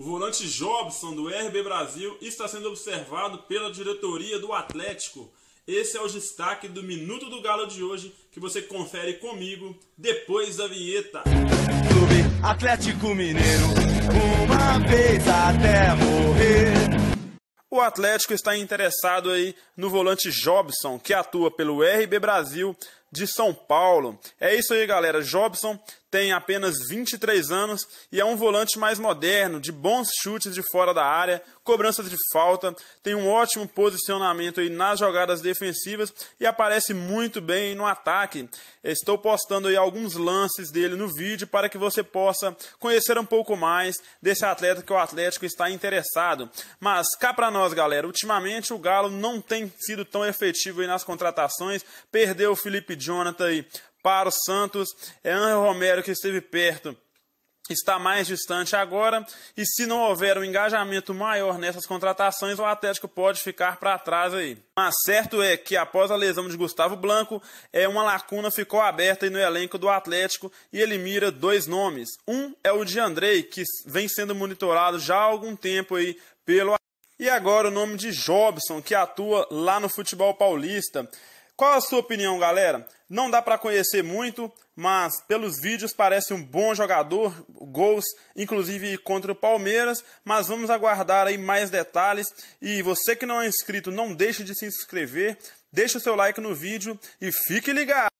O volante Jobson do RB Brasil está sendo observado pela diretoria do Atlético. Esse é o destaque do Minuto do Galo de hoje, que você confere comigo depois da vinheta. Clube Atlético Mineiro, uma vez até morrer. O Atlético está interessado aí no volante Jobson, que atua pelo RB Brasil de São Paulo. É isso aí, galera. Jobson tem apenas 23 anos e é um volante mais moderno, de bons chutes de fora da área, cobranças de falta, tem um ótimo posicionamento aí nas jogadas defensivas e aparece muito bem no ataque. Estou postando aí alguns lances dele no vídeo para que você possa conhecer um pouco mais desse atleta que o Atlético está interessado. Mas cá para nós, galera, ultimamente o Galo não tem sido tão efetivo nas contratações, perdeu o Felipe Jonathan aí para os Santos. É Angel Romero que esteve perto está mais distante agora e se não houver um engajamento maior nessas contratações, o Atlético pode ficar para trás aí. Mas certo é que após a lesão de Gustavo Blanco, é uma lacuna ficou aberta aí no elenco do Atlético e ele mira dois nomes. Um é o de Andrei, que vem sendo monitorado já há algum tempo aí pelo e agora o nome de Jobson, que atua lá no futebol paulista. Qual a sua opinião, galera? Não dá para conhecer muito, mas pelos vídeos parece um bom jogador, gols, inclusive contra o Palmeiras, mas vamos aguardar aí mais detalhes. E você que não é inscrito, não deixe de se inscrever, deixe o seu like no vídeo e fique ligado!